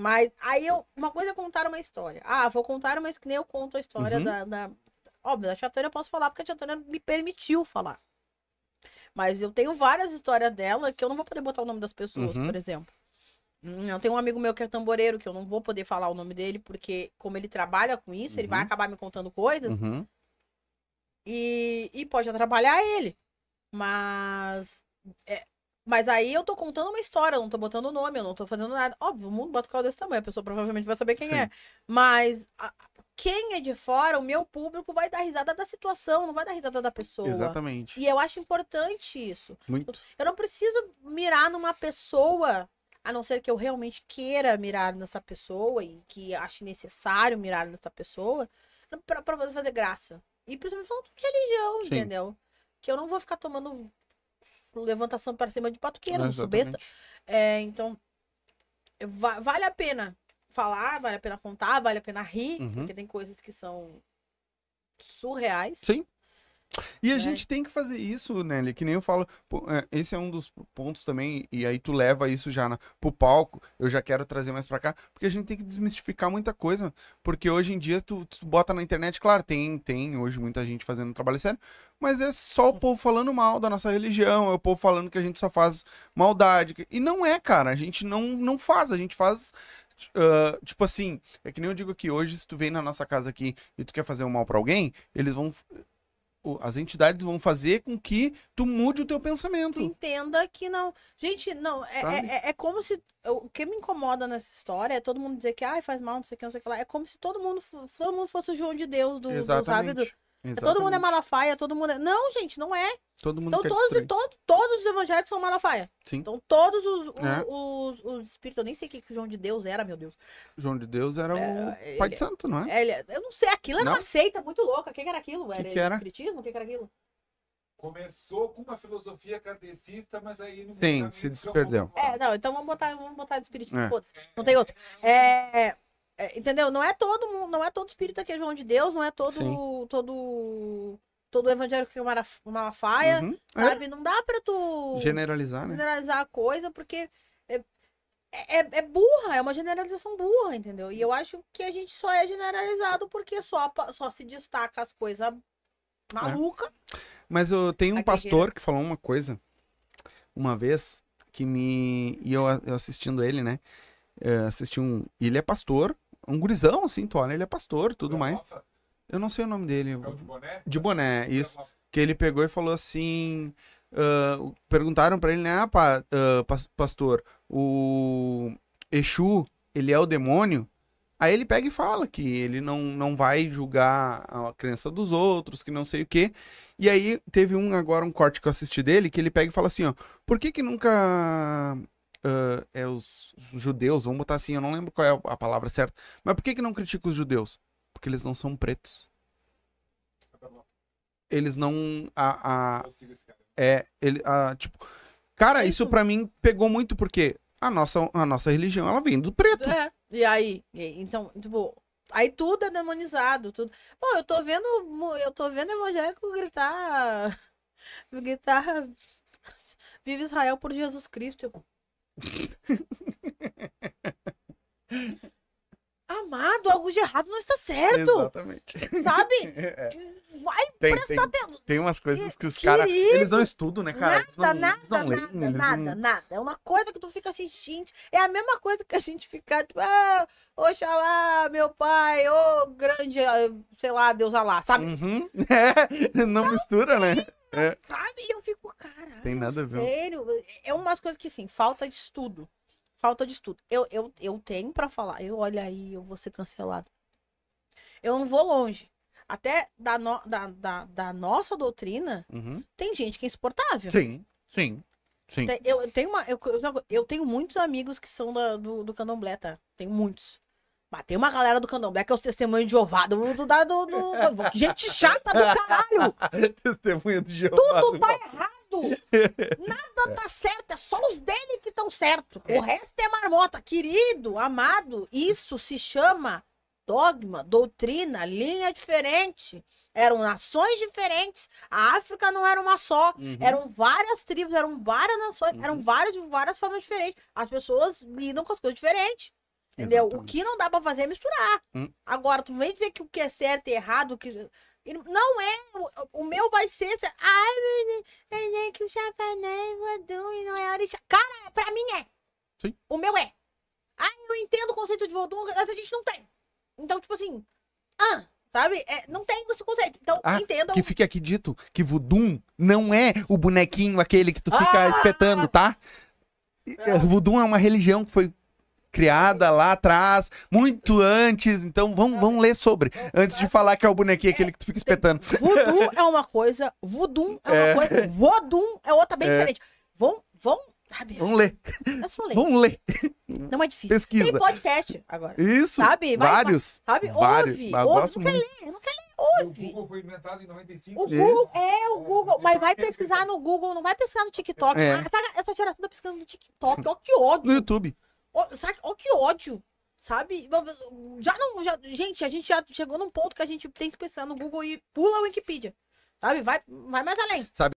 Mas aí eu. Uma coisa é contar uma história. Ah, vou contar, mas que nem eu conto a história uhum. da, da. Óbvio, da Tia eu posso falar porque a Tia me permitiu falar. Mas eu tenho várias histórias dela que eu não vou poder botar o nome das pessoas, uhum. por exemplo. Hum, eu tenho um amigo meu que é tamboreiro, que eu não vou poder falar o nome dele, porque como ele trabalha com isso, uhum. ele vai uhum. acabar me contando coisas. Uhum. E, e pode atrapalhar ele. Mas é, mas aí eu tô contando uma história, eu não tô botando o nome, eu não tô fazendo nada. Óbvio, o mundo bota o carro desse tamanho, a pessoa provavelmente vai saber quem é. Sim. é. Mas a, quem é de fora, o meu público vai dar risada da situação, não vai dar risada da pessoa. Exatamente. E eu acho importante isso. Muito. Eu não preciso mirar numa pessoa, a não ser que eu realmente queira mirar nessa pessoa e que ache necessário mirar nessa pessoa, pra, pra fazer graça. E principalmente falando de religião, Sim. entendeu? Que eu não vou ficar tomando levantação para cima de patoqueira, né, não sou besta. É, então, va vale a pena falar, vale a pena contar, vale a pena rir, uhum. porque tem coisas que são surreais. Sim. E a é. gente tem que fazer isso, Nelly, que nem eu falo, é, esse é um dos pontos também, e aí tu leva isso já na, pro palco, eu já quero trazer mais pra cá, porque a gente tem que desmistificar muita coisa, porque hoje em dia tu, tu bota na internet, claro, tem, tem hoje muita gente fazendo trabalho sério, mas é só o povo falando mal da nossa religião, é o povo falando que a gente só faz maldade, e não é, cara, a gente não, não faz, a gente faz Uh, tipo assim, é que nem eu digo que hoje, se tu vem na nossa casa aqui e tu quer fazer um mal para alguém, eles vão as entidades vão fazer com que tu mude o teu pensamento. Tu entenda que não. Gente, não, é, é, é, é, como se. O que me incomoda nessa história é todo mundo dizer que ah, faz mal, não sei o que, não sei o que lá. É como se todo mundo, todo mundo fosse o João de Deus, do, Exatamente. do sabe? Do, Exatamente. Todo mundo é Malafaia, todo mundo é... Não, gente, não é. Todo mundo então, todos, todo, todos os evangélicos são Malafaia. Sim. Então, todos os, os, é. os, os espíritos, eu nem sei o que, que o João de Deus era, meu Deus. João de Deus era é, o ele, pai de santo, não é? é ele, é, eu não sei, aquilo era é não. uma seita muito louca. O que, que era aquilo? era que era? espiritismo? O que, que era aquilo? Começou com uma filosofia kardecista, mas aí não Sim, se desperdeu. É, não, então vamos botar, vamos botar de espiritismo, é. foda-se. Não tem outro. É. É, entendeu? Não é todo não é todo espírita que é João de Deus, não é todo Sim. todo todo evangélico que é Malafaia, uhum. É. sabe? É. Não dá para tu generalizar, né? Generalizar a coisa porque é, é, é, burra, é uma generalização burra, entendeu? E eu acho que a gente só é generalizado porque só só se destaca as coisas é. maluca. Mas eu tenho um né? pastor que falou uma coisa uma vez que me e eu, eu assistindo ele, né? assisti um. Ele é pastor um gurizão, assim, tu olha, ele é pastor, tudo é mais. Nossa. Eu não sei o nome dele. É o de boné? De boné, é isso. Que ele pegou e falou assim. Uh, perguntaram para ele, né, ah, pa, uh, pastor, o Exu, ele é o demônio? Aí ele pega e fala que ele não, não vai julgar a crença dos outros, que não sei o quê. E aí teve um agora, um corte que eu assisti dele, que ele pega e fala assim, ó, por que que nunca uh, é os, os, judeus, vamos botar assim, eu não lembro qual é a palavra certa, mas por que, que não critica os judeus? Porque eles não são pretos. Eles não. A, a, é, ele, a, tipo. Cara, isso para mim pegou muito, porque a nossa, a nossa religião, ela vem do preto. É, e aí? Então, tipo, Aí tudo é demonizado, tudo. Bom, eu tô vendo, eu tô vendo evangélico gritar gritar Viva Israel por Jesus Cristo. Amado, algo de errado não está certo. Exatamente. Sabe? É. Vai tem, prestar atenção. Tem umas coisas que os caras. Eles não estudam, né, cara? Nada, não, nada, nada, leem, nada, não... nada. É uma coisa que tu fica assim, gente. É a mesma coisa que a gente ficar, tipo, ah, oxalá, meu pai, ô oh, grande, ah, sei lá, Deus alá, sabe? Uhum. É, não, não mistura, né? é... sabe? E eu fico, caralho. Tem nada a ver. É umas coisas que, assim, falta de estudo. Falta de estudo. Eu, eu, eu tenho para falar. Eu, olha aí, eu vou ser cancelado. Eu não vou longe. Até da, no, da, da, da nossa doutrina, uhum. tem gente que é insuportável. Sim, sim. Sim. Eu, eu tenho, uma, eu, eu tenho muitos amigos que são da, do, do candomblé, tá? Tenho muitos. Mas tem uma galera do candomblé que é o testemunho de Jeová, do, do, do, do gente chata do caralho. testemunho de Jeová. Tudo tá errado. Nada tá certo, é só os dele que estão certo. O resto é marmota. Querido, amado, isso se chama dogma, doutrina, linha diferente. Eram nações diferentes. A África não era uma só. Uhum. Eram várias tribos, eram várias nações, uhum. eram várias, várias formas diferentes. As pessoas lidam com as coisas diferentes. Entendeu? Exatamente. O que não dá para fazer é misturar. Hum. Agora, tu vem dizer que o que é certo e errado, que. Não é. O meu vai ser. Ai, menino, que o chapanai é vodu e não é orixá. Cara, pra mim é. Sim. O meu é. Ai, eu entendo o conceito de mas a gente não tem. Então, tipo assim. Ah, Sabe? É, não tem esse conceito. Então, ah, Que fique aqui dito que Vudum não é o bonequinho aquele que tu fica ah! espetando, tá? Ah. é uma religião que foi criada lá atrás, muito antes. Então vamos, vamos ler sobre. Antes de falar que é o bonequinho aquele que tu fica espetando. Voodoo é uma coisa, voodoo é uma é. coisa, vodum é outra bem é. diferente. Vão, vão Sabe? Vamos ler. É só ler. Vamos ler. Não é difícil. Pesquisa. Tem podcast agora. Isso. Sabe? Vai, vários. Vai, sabe? Vários. Ouve. Eu ouve. Não quer ler. Não quer ler. Ouve. O Google foi inventado em 95. O né? Google, é, o Google. Mas vai pesquisar no Google, não vai pesquisar no TikTok. É. Ah, tá, essa geração tá pesquisando no TikTok. Ó, que ódio. No YouTube. Ó, sabe? que ódio, sabe? Já não. Já, gente, a gente já chegou num ponto que a gente tem que pensar no Google e pula a Wikipedia. Sabe? Vai, vai mais além. Sabe?